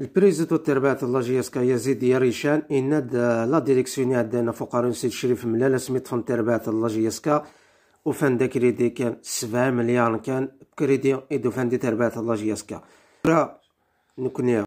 البريزيدو تربعت الله جياسكا يزيد ياريشان إن لا ديريكسيوني عندنا فوق نسيد شريف ملال سميت فن تربعت الله جياسكا وفان دا كريدي كان سبعة مليار كان كريدي إدو فان دي تربعة الله جياسكا را نكنيا